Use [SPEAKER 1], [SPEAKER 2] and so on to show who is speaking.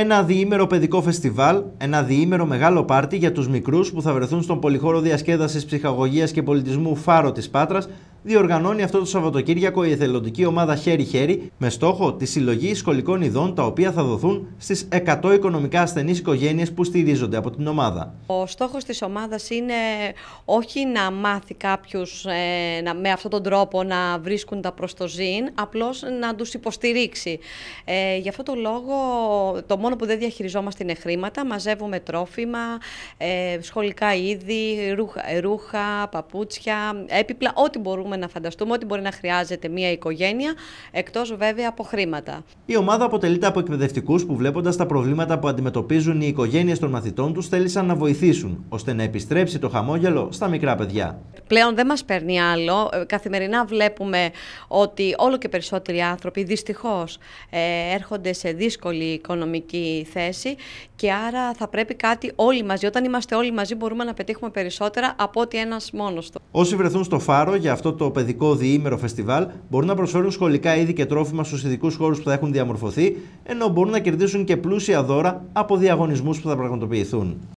[SPEAKER 1] ένα διήμερο παιδικό φεστιβάλ, ένα διήμερο μεγάλο πάρτι για τους μικρούς που θα βρεθούν στον πολυχώρο διασκέδασης ψυχαγωγίας και πολιτισμού Φάρο της Πάτρας διοργανώνει αυτό το Σαββατοκύριακο η εθελοντική ομάδα Χέρι-Χέρι με στόχο τη συλλογή σχολικών ειδών τα οποία θα δοθούν στις 100 οικονομικά ασθενείς οικογένειες που στηρίζονται από την ομάδα.
[SPEAKER 2] Ο στόχος της ομάδας είναι όχι να μάθει κάποιου ε, με αυτόν τον τρόπο να βρίσκουν τα προστοζήν, απλώς να τους υποστηρίξει. Ε, γι' αυτό το λόγο, το μόνο που δεν διαχειριζόμαστε είναι χρήματα. Μαζεύουμε τρόφιμα, ε, σχολικά είδη, ρούχα, ρούχα παπούτσια, έπιπλα, ό,τι μπορούμε να φανταστούμε ότι μπορεί να χρειάζεται μια οικογένεια, εκτός βέβαια από χρήματα.
[SPEAKER 1] Η ομάδα αποτελείται από εκπαιδευτικούς που βλέποντας τα προβλήματα που αντιμετωπίζουν οι οικογένειες των μαθητών τους θέλησαν να βοηθήσουν, ώστε να επιστρέψει το χαμόγελο στα μικρά παιδιά.
[SPEAKER 2] Πλέον δεν μας παίρνει άλλο. Ε, καθημερινά βλέπουμε ότι όλο και περισσότεροι άνθρωποι δυστυχώς ε, έρχονται σε δύσκολη οικονομική θέση και άρα θα πρέπει κάτι όλοι μαζί. Όταν είμαστε όλοι μαζί, μπορούμε να πετύχουμε περισσότερα από ότι ένας μόνος του.
[SPEAKER 1] Όσοι βρεθούν στο φάρο για αυτό το παιδικό διήμερο φεστιβάλ μπορούν να προσφέρουν σχολικά είδη και τρόφιμα στους ειδικούς χώρους που θα έχουν διαμορφωθεί, ενώ μπορούν να κερδίσουν και πλούσια δώρα από διαγωνισμούς που θα πραγματοποιηθούν.